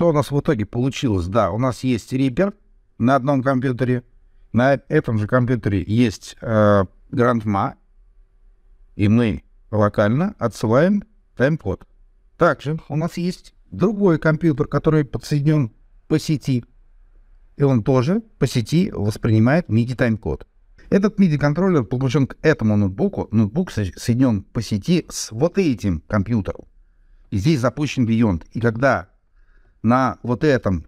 что у нас в итоге получилось? Да, у нас есть Reaper на одном компьютере, на этом же компьютере есть э, Grandma, и мы локально отсылаем тайм код. Также у нас есть другой компьютер, который подсоединен по сети, и он тоже по сети воспринимает MIDI тайм код. Этот MIDI-контроллер подключен к этому ноутбуку. Ноутбук соединен по сети с вот этим компьютером. И здесь запущен Beyond. И когда на вот этом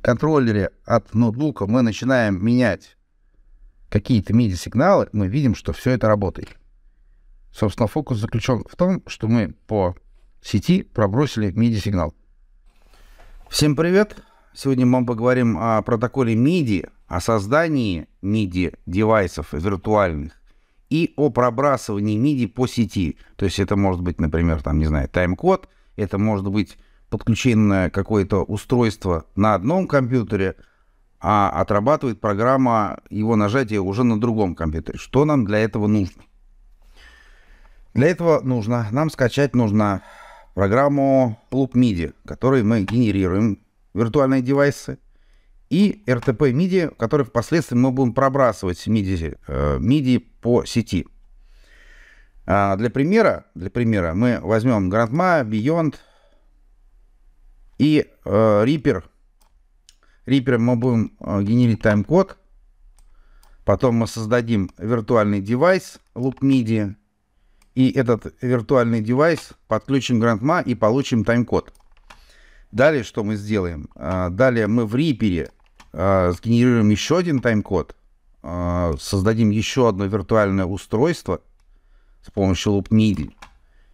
контроллере от ноутбука мы начинаем менять какие-то MIDI-сигналы, мы видим, что все это работает. Собственно, фокус заключен в том, что мы по сети пробросили MIDI-сигнал. Всем привет! Сегодня мы поговорим о протоколе MIDI, о создании MIDI-девайсов виртуальных и о пробрасывании MIDI по сети. То есть это может быть, например, там, не знаю, тайм-код, это может быть подключено какое-то устройство на одном компьютере, а отрабатывает программа его нажатия уже на другом компьютере. Что нам для этого нужно? Для этого нужно, нам скачать нужно программу Loop MIDI, которой мы генерируем виртуальные девайсы, и RTP MIDI, который впоследствии мы будем пробрасывать MIDI, MIDI э, по сети. А, для примера, для примера мы возьмем GrandMa, Beyond, и э, Reaper, Reaper мы будем э, генерить тайм-код. Потом мы создадим виртуальный девайс Loop MIDI. И этот виртуальный девайс подключим к GrandMa и получим тайм-код. Далее что мы сделаем? Э, далее мы в Reaper э, сгенерируем еще один тайм-код. Создадим еще одно виртуальное устройство с помощью Loop MIDI.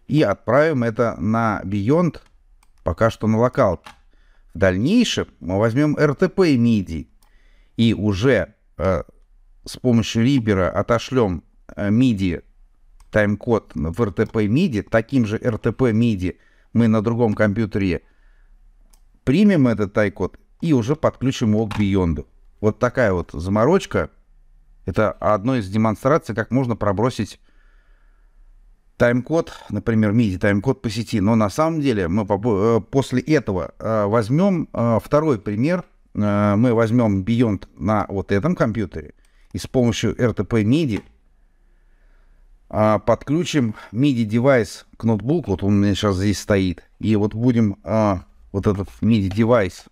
И отправим это на Beyond пока что на локал. В дальнейшем мы возьмем РТП MIDI и уже э, с помощью Libera отошлем э, MIDI тайм-код в RTP MIDI, таким же RTP MIDI мы на другом компьютере примем этот тайм-код и уже подключим его к Beyond. Вот такая вот заморочка. Это одно из демонстраций, как можно пробросить тайм-код, например, MIDI тайм-код по сети. Но на самом деле мы э, после этого э, возьмем э, второй пример. Мы возьмем Beyond на вот этом компьютере и с помощью RTP MIDI а, подключим MIDI девайс к ноутбуку. Вот он у меня сейчас здесь стоит. И вот будем а, вот этот MIDI девайс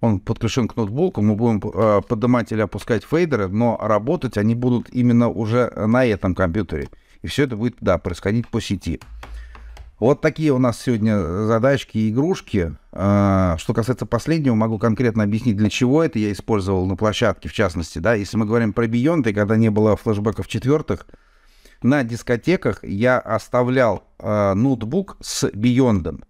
он подключен к ноутбуку, мы будем поднимать или опускать фейдеры, но работать они будут именно уже на этом компьютере. И все это будет, да, происходить по сети. Вот такие у нас сегодня задачки и игрушки. А, что касается последнего, могу конкретно объяснить, для чего это я использовал на площадке, в частности. Да? Если мы говорим про Beyond, и когда не было флешбеков четвертых, на дискотеках я оставлял э, ноутбук с Beyond.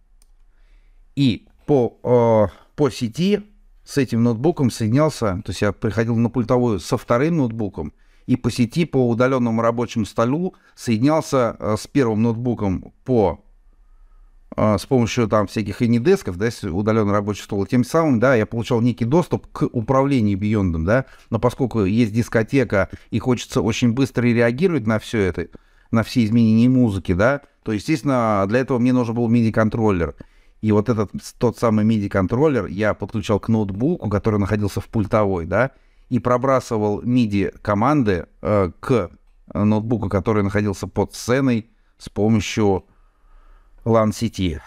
И по, э, по сети с этим ноутбуком соединялся, то есть я приходил на пультовую со вторым ноутбуком – и по сети, по удаленному рабочему столу соединялся э, с первым ноутбуком по э, с помощью там всяких инидесков, да, удаленный рабочий стол. Тем самым, да, я получал некий доступ к управлению Beyond, да, но поскольку есть дискотека и хочется очень быстро реагировать на все это, на все изменения музыки, да, то, естественно, для этого мне нужен был MIDI-контроллер. И вот этот тот самый MIDI-контроллер я подключал к ноутбуку, который находился в пультовой, да, и пробрасывал MIDI-команды э, к ноутбуку, который находился под сценой с помощью LAN-сети.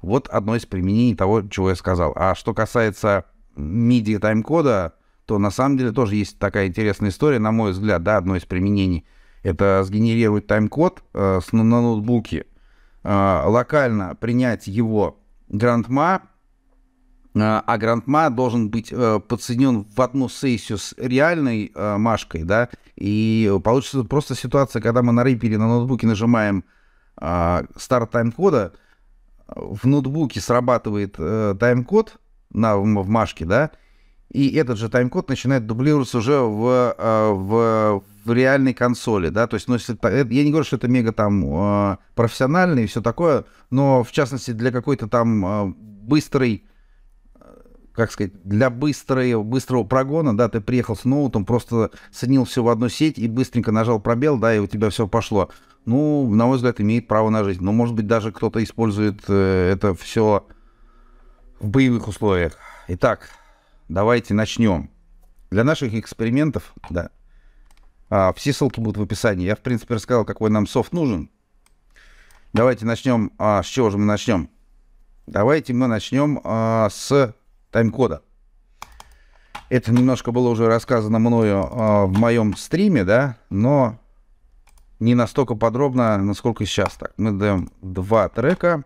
Вот одно из применений того, чего я сказал. А что касается MIDI тайм-кода, то на самом деле тоже есть такая интересная история, на мой взгляд, да, одно из применений. Это сгенерировать тайм-код э, на ноутбуке, э, локально принять его грандма а, а грандма должен быть э, подсоединен в одну сессию с реальной э, машкой, да, и получится просто ситуация, когда мы на рипере на ноутбуке нажимаем а, старт тайм-кода, в ноутбуке срабатывает э, тайм-код на, в машке, да, и этот же тайм-код начинает дублироваться уже в, в, в реальной консоли, да, то есть, ну, если, я не говорю, что это мега там профессиональный и все такое, но, в частности, для какой-то там быстрой как сказать, для быстрого, быстрого прогона, да, ты приехал с ноутом, просто соединил все в одну сеть и быстренько нажал пробел, да, и у тебя все пошло. Ну, на мой взгляд, имеет право на жизнь. Но, ну, может быть, даже кто-то использует э, это все в боевых условиях. Итак, давайте начнем. Для наших экспериментов, да, а, все ссылки будут в описании. Я, в принципе, рассказал, какой нам софт нужен. Давайте начнем. А, с чего же мы начнем? Давайте мы начнем а, с тайм-кода. Это немножко было уже рассказано мною э, в моем стриме, да, но не настолько подробно, насколько сейчас. Так, мы даем два трека.